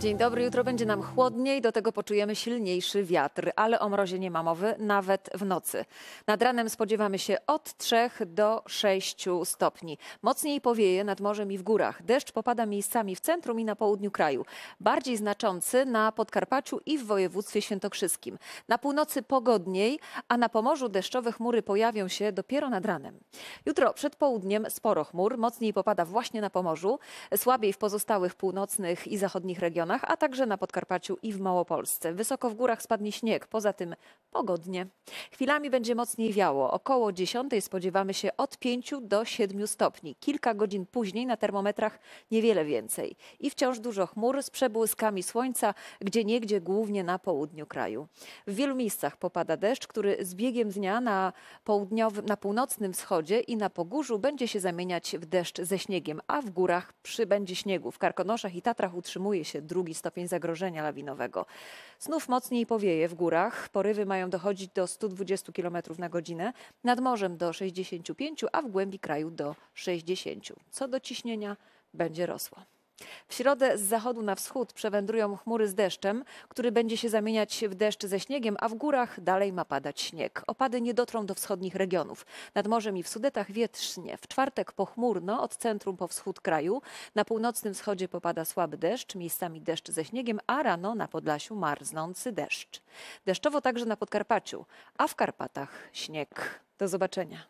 Dzień dobry, jutro będzie nam chłodniej, do tego poczujemy silniejszy wiatr, ale o mrozie nie ma mowy, nawet w nocy. Nad ranem spodziewamy się od 3 do 6 stopni. Mocniej powieje nad morzem i w górach. Deszcz popada miejscami w centrum i na południu kraju. Bardziej znaczący na Podkarpaciu i w województwie świętokrzyskim. Na północy pogodniej, a na Pomorzu deszczowe chmury pojawią się dopiero nad ranem. Jutro przed południem sporo chmur, mocniej popada właśnie na Pomorzu, słabiej w pozostałych północnych i zachodnich regionach regionach, a także na Podkarpaciu i w Małopolsce. Wysoko w górach spadnie śnieg, poza tym pogodnie. Chwilami będzie mocniej wiało. Około 10 spodziewamy się od 5 do 7 stopni. Kilka godzin później na termometrach niewiele więcej. I wciąż dużo chmur z przebłyskami słońca, gdzie niegdzie głównie na południu kraju. W wielu miejscach popada deszcz, który z biegiem dnia na, południowym, na północnym wschodzie i na Pogórzu będzie się zamieniać w deszcz ze śniegiem, a w górach przybędzie śniegu. W Karkonoszach i Tatrach utrzymuje się drugi drugi stopień zagrożenia lawinowego. Znów mocniej powieje w górach. Porywy mają dochodzić do 120 km na godzinę, nad morzem do 65, a w głębi kraju do 60. Co do ciśnienia będzie rosło. W środę z zachodu na wschód przewędrują chmury z deszczem, który będzie się zamieniać w deszcz ze śniegiem, a w górach dalej ma padać śnieg. Opady nie dotrą do wschodnich regionów. Nad morzem i w Sudetach wietrznie. W czwartek pochmurno od centrum po wschód kraju. Na północnym wschodzie popada słaby deszcz, miejscami deszcz ze śniegiem, a rano na Podlasiu marznący deszcz. Deszczowo także na Podkarpaciu, a w Karpatach śnieg. Do zobaczenia.